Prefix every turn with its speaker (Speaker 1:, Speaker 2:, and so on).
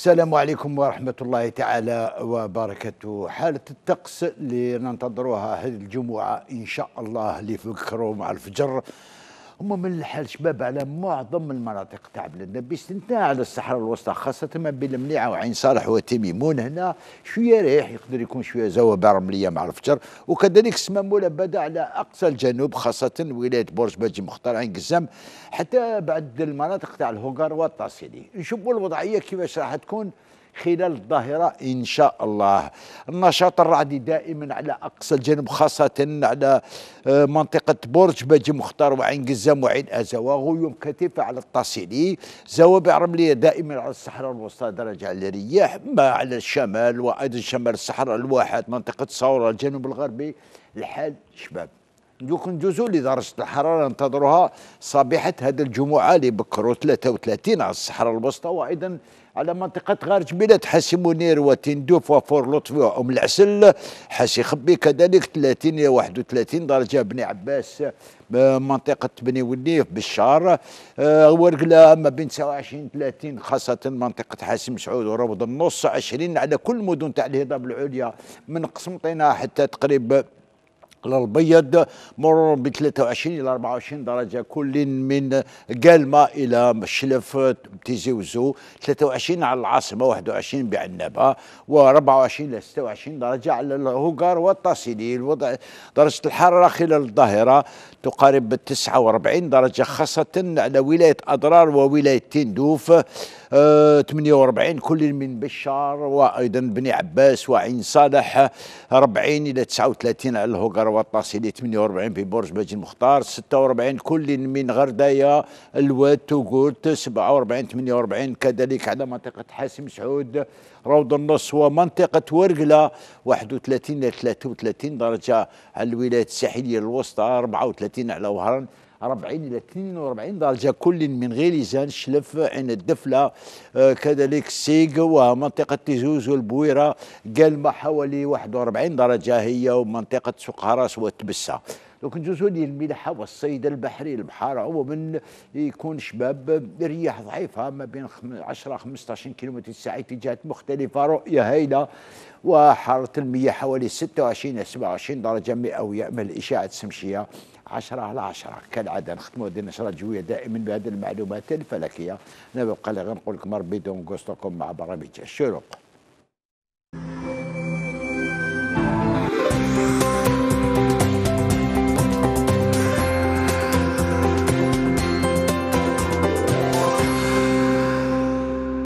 Speaker 1: السلام عليكم ورحمة الله تعالى وبركاته حالة الطقس اللي ننتظروها هذه الجمعة إن شاء الله اللي فكروا مع الفجر هما أمم من الحال شباب على معظم المناطق تاع بلادنا باستثناء على الصحراء الوسطى خاصة ما بين المنيعة وعين صالح وتميمون هنا شوية ريح يقدر يكون شوية زوبع رملية مع الفجر وكذلك مولا بدا على أقصى الجنوب خاصة ولاية برج باجي مختار عين قزام حتى بعد المناطق تاع الهوغار والطاسيلي نشوفوا الوضعية كيفاش راح تكون خلال الظاهرة إن شاء الله النشاط الرعدي دائما على أقصى الجنوب خاصة على آه، منطقة برج بجي مختار وعين قزام وعين أزا غيوم كثيفة على التصيلي زوابع رملية دائما على الصحراء الوسطى درجة على الرياح ما على الشمال وأيضا شمال الصحراء الواحد منطقة صورة الجنوب الغربي الحال شباب يمكن جزء لدرجة الحرارة ننتظرها صباحة هذا الجمعة لبكرة 33 على الصحراء الوسطى وأيضا على منطقة غار جبيلات حاسي منير وتندوف وفور لطفي وأم العسل حاسي خبي كذلك 30 إلى 31 درجة بني عباس آه، منطقة بني وليف بالشار آه، ورقلة ما بين 29 30 خاصة منطقة حاسم سعود وروض النص 20 على كل مدن تاع الهضاب العليا من قسمطينة حتى تقريب الاستقلال البيض مرور ب 23 الى 24 درجه كل من قالما الى مشلف تيزي وزو 23 على العاصمه 21 بعنابه و24 الى 26 درجه على الهوغار والتاسيلي وضع درجه الحراره خلال الظاهره تقارب 49 درجه خاصه على ولايه اضرار وولايه تندوف 48 آه، كل من بشار وايضا بني عباس وعين صالح 40 الى 39 على الهوغار ثروه التصل 48 في برج باجي المختار 46 كل من غردايا الواد توغورت 47 48 كذلك على منطقه حاسم سعود روض النص ومنطقه ورقله 31 إلى 33 درجه على الولايات الساحليه الوسطى 34 على وهران 40 الى 42 درجه كل من غليزان شلف عين الدفله آه، كذلك السيق ومنطقه تيزوز والبويره قال ما حوالي 41 درجه هي ومنطقه سوق هراس وتبسه دوك جزولي الملحة والصيد البحري البحار عموما يكون شباب رياح ضعيفة ما بين 10 15 كيلومتر الساعة اتجاهات مختلفة رؤية هايلة وحارة المياه حوالي 26 إلى 27 درجة مئوية من الاشعه الشمسية 10 على 10 كالعاده نختموا هذه النشره الجويه دائما بهذه المعلومات الفلكيه انا بقى غير غنقول لكم ربي دون مع برامج الشروق